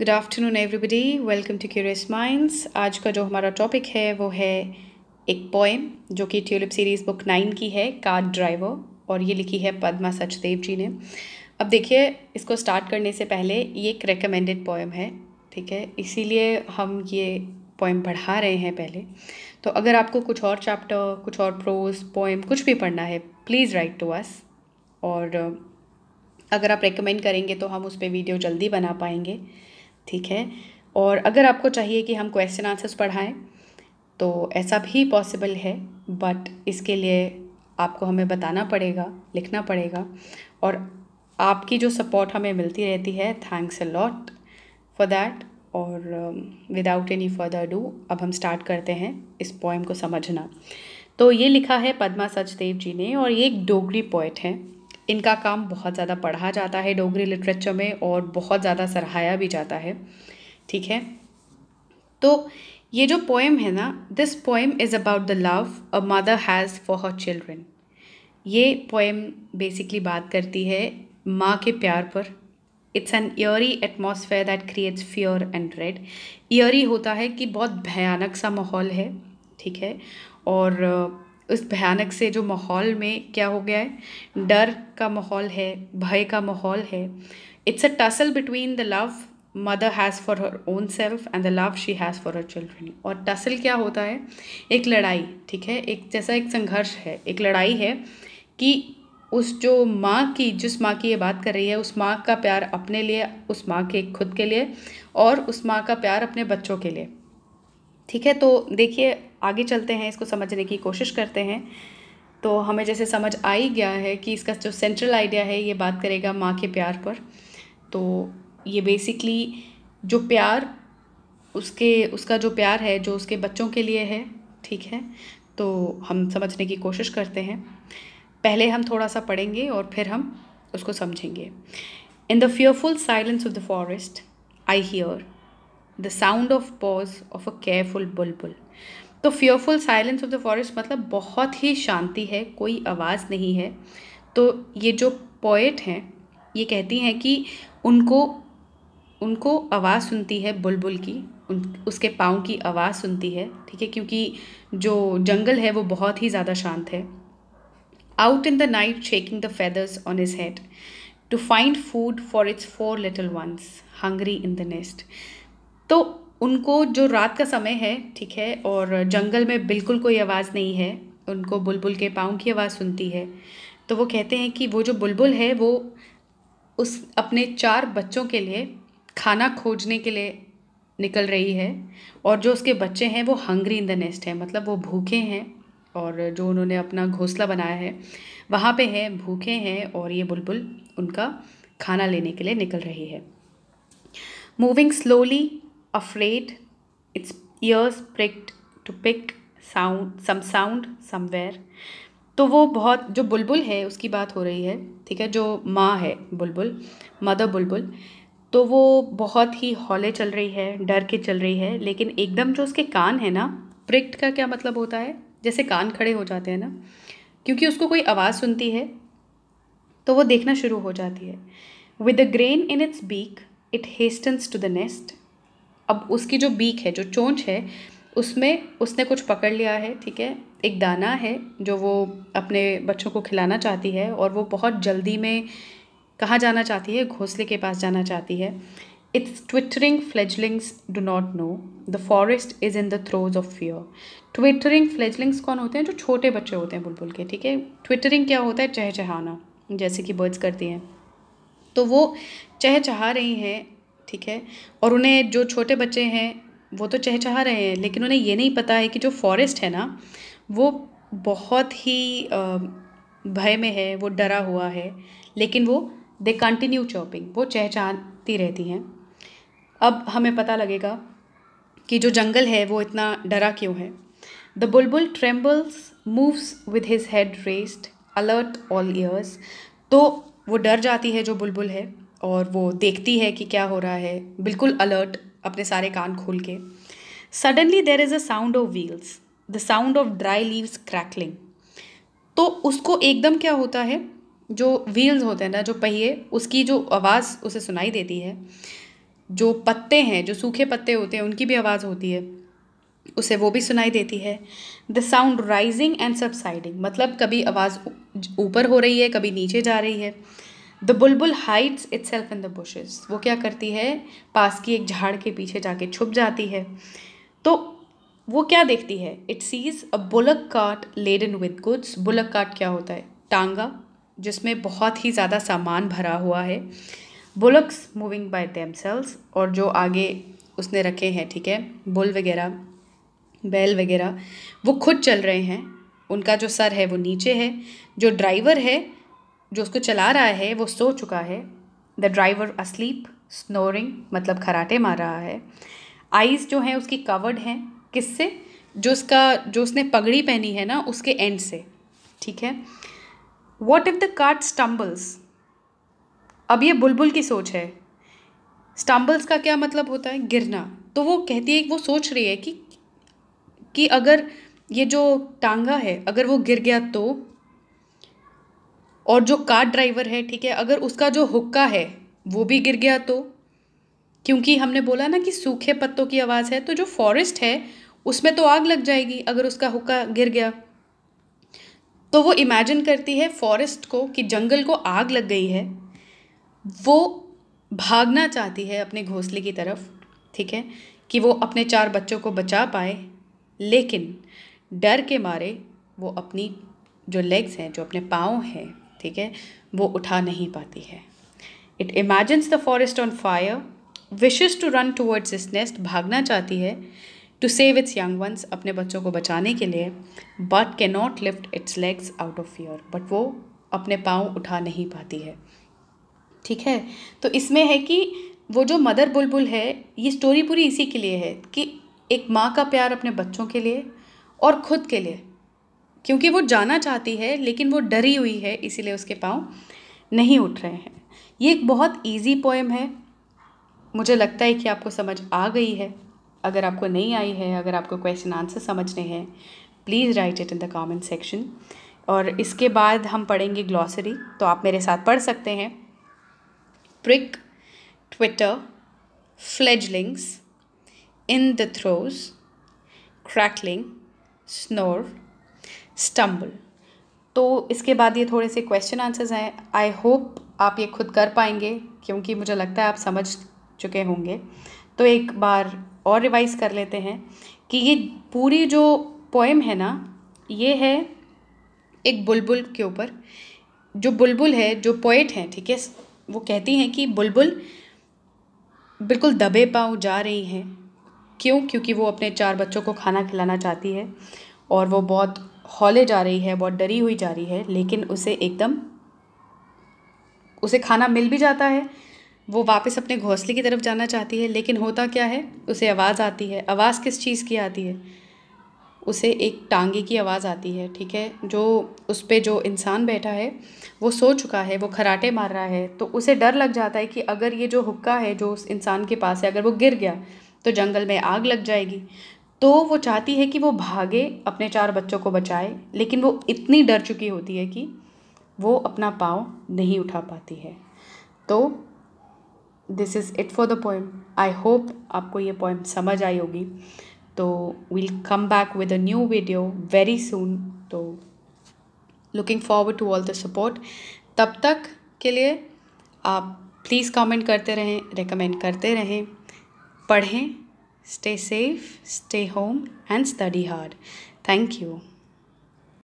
Good afternoon everybody welcome to Curious Minds आज का जो हमारा टॉपिक है वो है एक पोएम जो कि ट्यूलिप सीरीज़ बुक नाइन की है कार ड्राइवर और ये लिखी है पद्मा सचदेव जी ने अब देखिए इसको स्टार्ट करने से पहले ये एक रिकमेंडेड पोएम है ठीक है इसीलिए हम ये पोएम पढ़ा रहे हैं पहले तो अगर आपको कुछ और चैप्टर कुछ और प्रोज पोएम कुछ भी पढ़ना है प्लीज़ राइट टू अस और अगर आप रेकमेंड करेंगे तो हम उस पर वीडियो जल्दी बना पाएंगे ठीक है और अगर आपको चाहिए कि हम क्वेश्चन आंसर्स पढ़ाएं तो ऐसा भी पॉसिबल है बट इसके लिए आपको हमें बताना पड़ेगा लिखना पड़ेगा और आपकी जो सपोर्ट हमें मिलती रहती है thanks a lot for that और विदाउट एनी फर्दर डू अब हम स्टार्ट करते हैं इस पोएम को समझना तो ये लिखा है पद्मा सचदेव जी ने और ये एक डोगरी पोइट हैं इनका काम बहुत ज़्यादा पढ़ा जाता है डोगरी लिटरेचर में और बहुत ज़्यादा सराहाया भी जाता है ठीक है तो ये जो पोएम है ना this poem is about the love a mother has for her children ये पोएम बेसिकली बात करती है माँ के प्यार पर it's an eerie atmosphere that creates fear and red eerie होता है कि बहुत भयानक सा माहौल है ठीक है और उस भयानक से जो माहौल में क्या हो गया है डर का माहौल है भय का माहौल है it's a tussle between the love mother has for her own self and the love she has for her children और टसल क्या होता है एक लड़ाई ठीक है एक जैसा एक संघर्ष है एक लड़ाई है कि उस जो माँ की जिस माँ की ये बात कर रही है उस माँ का प्यार अपने लिए उस माँ के खुद के लिए और उस माँ का प्यार अपने बच्चों के लिए ठीक है तो देखिए आगे चलते हैं इसको समझने की कोशिश करते हैं तो हमें जैसे समझ आ ही गया है कि इसका जो सेंट्रल आइडिया है ये बात करेगा माँ के प्यार पर तो ये बेसिकली जो प्यार उसके उसका जो प्यार है जो उसके बच्चों के लिए है ठीक है तो हम समझने की कोशिश करते हैं पहले हम थोड़ा सा पढ़ेंगे और फिर हम उसको समझेंगे in the fearful silence of the forest I hear the sound of paws of a careful bulbul तो fearful silence of the forest मतलब बहुत ही शांति है कोई आवाज़ नहीं है तो ये जो पोएट हैं ये कहती हैं कि उनको उनको आवाज़ सुनती है बुलबुल की उन उसके पाँव की आवाज़ सुनती है ठीक है क्योंकि जो जंगल है वो बहुत ही ज़्यादा शांत है out in the night shaking the feathers on his head to find food for its four little ones hungry in the nest तो उनको जो रात का समय है ठीक है और जंगल में बिल्कुल कोई आवाज़ नहीं है उनको बुलबुल के पाँव की आवाज़ सुनती है तो वो कहते हैं कि वो जो बुलबुल है वो उस अपने चार बच्चों के लिए खाना खोजने के लिए निकल रही है और जो उसके बच्चे हैं वो हंग्री इन द नेस्ट है मतलब वो भूखे हैं और जो उन्होंने अपना घोंसला बनाया है वहाँ पे हैं भूखे हैं और ये बुलबुल उनका खाना लेने के लिए निकल रही है moving slowly afraid, its ears pricked to pick sound some sound somewhere तो वो बहुत जो बुलबुल है उसकी बात हो रही है ठीक है जो माँ है बुलबुल मदर बुलबुल तो वो बहुत ही हौले चल रही है डर के चल रही है लेकिन एकदम जो उसके कान है ना प्रिक्ट का क्या मतलब होता है जैसे कान खड़े हो जाते हैं ना क्योंकि उसको कोई आवाज़ सुनती है तो वो देखना शुरू हो जाती है with the grain in its beak it hastens to the nest अब उसकी जो बीक है जो चोंच है उसमें उसने कुछ पकड़ लिया है ठीक है एक दाना है जो वो अपने बच्चों को खिलाना चाहती है और वो बहुत जल्दी में कहाँ जाना चाहती है घोंसले के पास जाना चाहती है its twittering fledglings do not know the forest is in the throes of fear. Twittering fledglings कौन होते हैं जो छोटे बच्चे होते हैं बुलबुल के ठीक है ट्विटरिंग क्या होता है चहचहाना जैसे कि बर्ड्स करती हैं तो वो चहचहा रही हैं ठीक है और उन्हें जो छोटे बच्चे हैं वो तो चहचहा रहे हैं लेकिन उन्हें ये नहीं पता है कि जो फॉरेस्ट है ना वो बहुत ही भय में है वो डरा हुआ है लेकिन वो दे कंटिन्यू चॉपिंग वो चहचहाती रहती हैं अब हमें पता लगेगा कि जो जंगल है वो इतना डरा क्यों है the bulbul trembles moves with his head raised alert all ears तो वो डर जाती है जो बुलबुल है और वो देखती है कि क्या हो रहा है बिल्कुल अलर्ट अपने सारे कान खोल के suddenly there is a sound of wheels the sound of dry leaves crackling तो उसको एकदम क्या होता है जो व्हील्स होते हैं ना जो पहिए उसकी जो आवाज़ उसे सुनाई देती है जो पत्ते हैं जो सूखे पत्ते होते हैं उनकी भी आवाज़ होती है उसे वो भी सुनाई देती है the sound rising and subsiding मतलब कभी आवाज़ ऊपर हो रही है कभी नीचे जा रही है the bulbul hides itself in the bushes वो क्या करती है पास की एक झाड़ के पीछे जाके छुप जाती है तो वो क्या देखती है it sees a bullock cart laden with goods bullock cart क्या होता है टांगा जिसमें बहुत ही ज़्यादा सामान भरा हुआ है बुलक्स मूविंग बाय सेल्स और जो आगे उसने रखे हैं ठीक है बुल वगैरह बैल वगैरह वो खुद चल रहे हैं उनका जो सर है वो नीचे है जो ड्राइवर है जो उसको चला रहा है वो सो चुका है द ड्राइवर अस्लीप स्नोरिंग मतलब खराटे मार रहा है आइज़ जो हैं उसकी कवर्ड हैं किससे जो उसका जो उसने पगड़ी पहनी है ना उसके एंड से ठीक है what if the cart stumbles अब ये बुलबुल की सोच है स्टम्बल्स का क्या मतलब होता है गिरना तो वो कहती है वो सोच रही है कि कि अगर ये जो टांगा है अगर वो गिर गया तो और जो कार ड्राइवर है ठीक है अगर उसका जो हुक्का है वो भी गिर गया तो क्योंकि हमने बोला ना कि सूखे पत्तों की आवाज़ है तो जो फॉरेस्ट है उसमें तो आग लग जाएगी अगर उसका हुक्का गिर गया तो वो इमेजिन करती है फॉरेस्ट को कि जंगल को आग लग गई है वो भागना चाहती है अपने घोंसले की तरफ ठीक है कि वो अपने चार बच्चों को बचा पाए लेकिन डर के मारे वो अपनी जो लेग्स हैं जो अपने पाँव हैं ठीक है वो उठा नहीं पाती है it imagines the forest on fire wishes to run towards his nest भागना चाहती है to save its young ones अपने बच्चों को बचाने के लिए but can not lift its legs out of fear but वो अपने पाँव उठा नहीं पाती है ठीक है तो इसमें है कि वो जो मदर बुलबुल है ये स्टोरी पूरी इसी के लिए है कि एक माँ का प्यार अपने बच्चों के लिए और ख़ुद के लिए क्योंकि वो जाना चाहती है लेकिन वो डरी हुई है इसीलिए उसके पाँव नहीं उठ रहे हैं ये एक बहुत ईजी पोएम है मुझे लगता है कि आपको समझ आ गई है अगर आपको नहीं आई है अगर आपको क्वेश्चन आंसर समझने हैं please write it in the comment section और इसके बाद हम पढ़ेंगे ग्लॉसरी तो आप मेरे साथ पढ़ सकते हैं प्रिक twitter fledglings in the throes crackling snore stumble तो इसके बाद ये थोड़े से क्वेश्चन आंसर्स हैं आई होप आप ये खुद कर पाएंगे क्योंकि मुझे लगता है आप समझ चुके होंगे तो एक बार और रिवाइज कर लेते हैं कि ये पूरी जो पोएम है ना ये है एक बुलबुल के ऊपर जो बुलबुल है जो पोइट हैं ठीक है वो कहती हैं कि बुलबुल बिल्कुल दबे पाँव जा रही है क्यों क्योंकि वो अपने चार बच्चों को खाना खिलाना चाहती है और वो बहुत हौले जा रही है बहुत डरी हुई जा रही है लेकिन उसे एकदम उसे खाना मिल भी जाता है वो वापस अपने घोंसले की तरफ जाना चाहती है लेकिन होता क्या है उसे आवाज़ आती है आवाज़ किस चीज़ की आती है उसे एक टांगे की आवाज़ आती है ठीक है जो उस पर जो इंसान बैठा है वो सो चुका है वो खराटे मार रहा है तो उसे डर लग जाता है कि अगर ये जो हुक्का है जो उस इंसान के पास है अगर वो गिर गया तो जंगल में आग लग जाएगी तो वो चाहती है कि वो भागे अपने चार बच्चों को बचाए लेकिन वो इतनी डर चुकी होती है कि वो अपना पाँव नहीं उठा पाती है तो this is it for the poem I hope आपको ये पोएम समझ आई होगी तो we'll come back with a new video very soon तो looking forward to all the support तब तक के लिए आप प्लीज़ कमेंट करते रहें रेकमेंड करते रहें पढ़ें Stay safe, stay home, and study hard. Thank you.